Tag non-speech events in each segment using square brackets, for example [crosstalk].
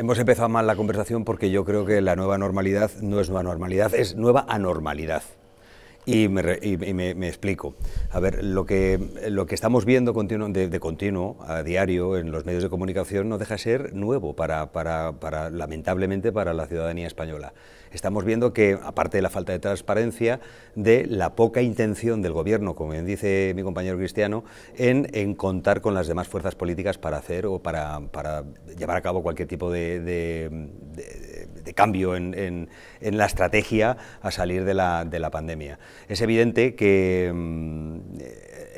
Hemos empezado mal la conversación porque yo creo que la nueva normalidad no es nueva normalidad, es nueva anormalidad. Y, me, explico. A ver, lo que, estamos viendo de, continuo, a diario, en los medios de comunicación, no deja de ser nuevo para, lamentablemente, para la ciudadanía española estamos viendo que, aparte de la falta de transparencia, de la poca intención del Gobierno, como bien dice mi compañero Cristiano, en, contar con las demás fuerzas políticas para hacer o para, llevar a cabo cualquier tipo de, cambio en, la estrategia a salir de la, pandemia. Es evidente que mm,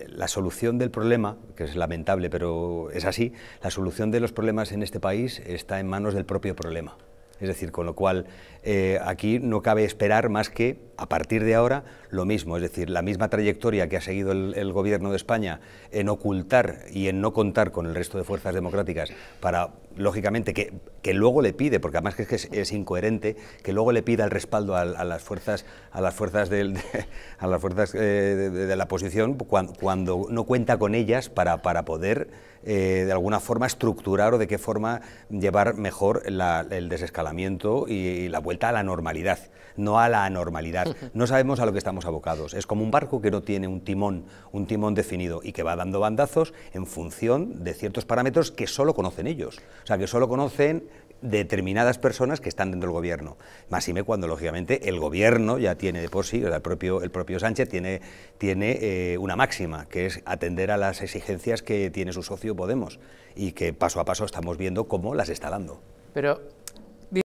la solución del problema, que es lamentable, pero es así, la solución de los problemas en este país está en manos del propio problema. Es decir, con lo cual eh, aquí no cabe esperar más que, a partir de ahora, lo mismo, es decir, la misma trayectoria que ha seguido el, gobierno de España en ocultar y en no contar con el resto de fuerzas democráticas para, lógicamente, que, luego le pide, porque además que es, es, incoherente, que luego le pida el respaldo a, las fuerzas, a las fuerzas, de, [laughs] a las fuerzas eh, de, la oposición cuando, no cuenta con ellas para, para poder, eh, de alguna forma, estructurar o de qué forma llevar mejor el desescalamiento y, y la vuelta a la normalidad, no a la anormalidad. No sabemos a lo que estamos abocados. Es como un barco que no tiene un timón, un timón definido y que va dando bandazos en función de ciertos parámetros que solo conocen ellos. O sea, que solo conocen determinadas personas que están dentro del gobierno. Más cuando, lógicamente, el gobierno ya tiene de por sí, el propio, el propio Sánchez tiene, tiene eh, una máxima, que es atender a las exigencias que tiene su socio Podemos y que paso a paso estamos viendo cómo las está dando. Pero